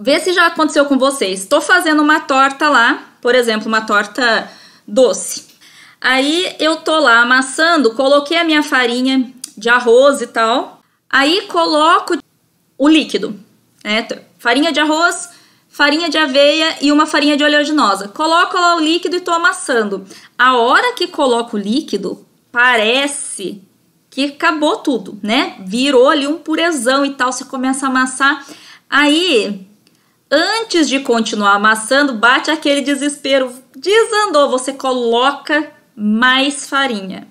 Vê se já aconteceu com vocês. Estou fazendo uma torta lá, por exemplo, uma torta doce. Aí eu tô lá amassando, coloquei a minha farinha de arroz e tal. Aí coloco o líquido, né? Farinha de arroz, farinha de aveia e uma farinha de oleaginosa. Coloco lá o líquido e tô amassando. A hora que coloco o líquido, parece que acabou tudo, né? Virou ali um purezão e tal, você começa a amassar. Aí antes de continuar amassando, bate aquele desespero. Desandou, você coloca mais farinha.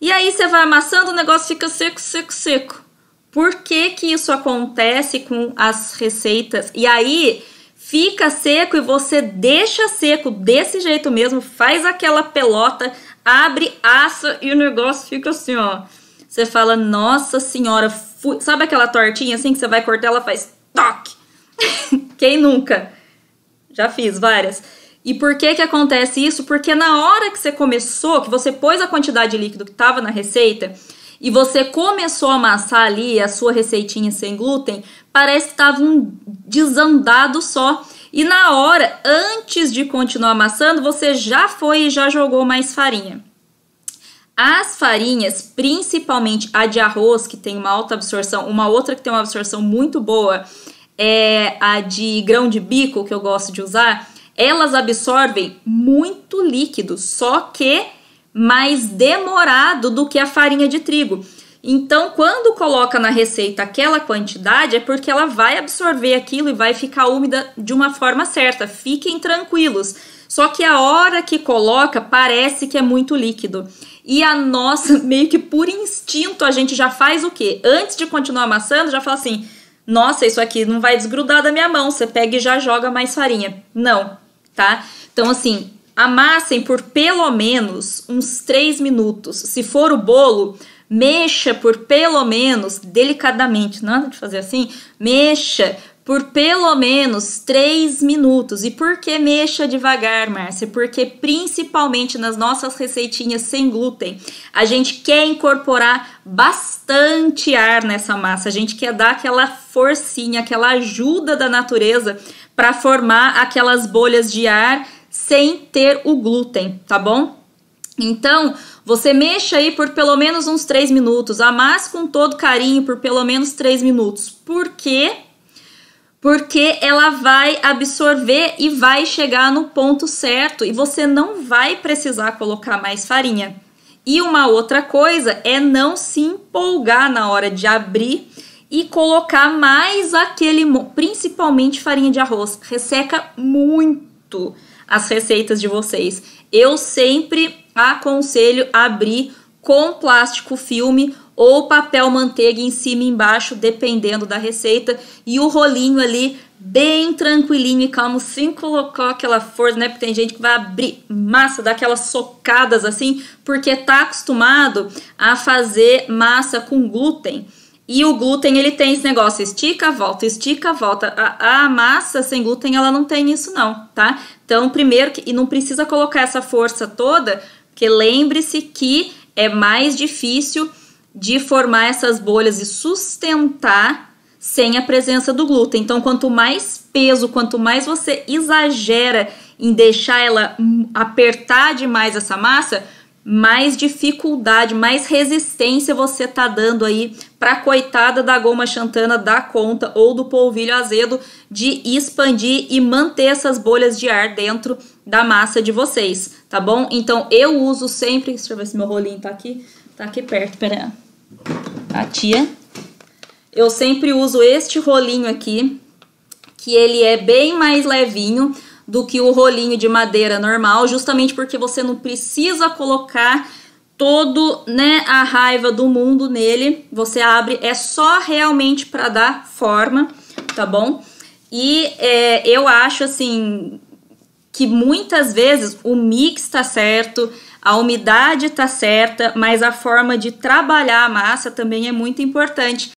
E aí você vai amassando, o negócio fica seco, seco, seco. Por que que isso acontece com as receitas? E aí fica seco e você deixa seco desse jeito mesmo, faz aquela pelota, abre, assa e o negócio fica assim, ó. Você fala, nossa senhora, sabe aquela tortinha assim que você vai cortar, ela faz toque. Quem nunca? Já fiz várias. E por que que acontece isso? Porque na hora que você começou, que você pôs a quantidade de líquido que estava na receita e você começou a amassar ali a sua receitinha sem glúten, parece que estava um desandado só. E na hora, antes de continuar amassando, você já foi e já jogou mais farinha. As farinhas, principalmente a de arroz, que tem uma alta absorção, uma outra que tem uma absorção muito boa, é, a de grão de bico que eu gosto de usar, elas absorvem muito líquido, só que mais demorado do que a farinha de trigo. Então, quando coloca na receita aquela quantidade, é porque ela vai absorver aquilo e vai ficar úmida de uma forma certa. Fiquem tranquilos. Só que a hora que coloca parece que é muito líquido. E a nossa, meio que por instinto, a gente já faz o quê? Antes de continuar amassando, já fala assim: nossa, isso aqui não vai desgrudar da minha mão, você pega e já joga mais farinha. Não, tá? Então, assim, amassem por pelo menos uns 3 minutos. Se for o bolo, mexa por pelo menos, delicadamente, não é de fazer assim, mexa por pelo menos 3 minutos. E por que mexa devagar, Márcia? Porque principalmente nas nossas receitinhas sem glúten, a gente quer incorporar bastante ar nessa massa. A gente quer dar aquela forcinha, aquela ajuda da natureza para formar aquelas bolhas de ar sem ter o glúten, tá bom? Então, você mexa aí por pelo menos uns 3 minutos, amasse com todo carinho por pelo menos 3 minutos. Por quê? porque ela vai absorver e vai chegar no ponto certo e você não vai precisar colocar mais farinha. E uma outra coisa é não se empolgar na hora de abrir e colocar mais aquele, principalmente farinha de arroz, resseca muito as receitas de vocês. Eu sempre aconselho abrir com plástico filme ou papel manteiga em cima e embaixo, dependendo da receita, e o rolinho ali bem tranquilinho e calmo, sem colocar aquela força, né? Porque tem gente que vai abrir massa, dar aquelas socadas assim, porque tá acostumado a fazer massa com glúten. E o glúten, ele tem esse negócio, estica, volta, estica, volta. A, a massa sem glúten, ela não tem isso não, tá? Então, primeiro, e não precisa colocar essa força toda, porque lembre-se que é mais difícil de formar essas bolhas e sustentar sem a presença do glúten. Então, quanto mais peso, quanto mais você exagera em deixar ela apertar demais essa massa, mais dificuldade, mais resistência você tá dando aí para coitada da goma xantana da conta ou do polvilho azedo de expandir e manter essas bolhas de ar dentro da massa de vocês, tá bom? Então eu uso sempre, deixa eu ver se meu rolinho tá aqui, tá aqui perto, pera. A tia. Eu sempre uso este rolinho aqui, que ele é bem mais levinho, do que o rolinho de madeira normal, justamente porque você não precisa colocar todo, né, a raiva do mundo nele. Você abre é só realmente para dar forma, tá bom? E é, eu acho assim que muitas vezes o mix tá certo, a umidade tá certa, mas a forma de trabalhar a massa também é muito importante.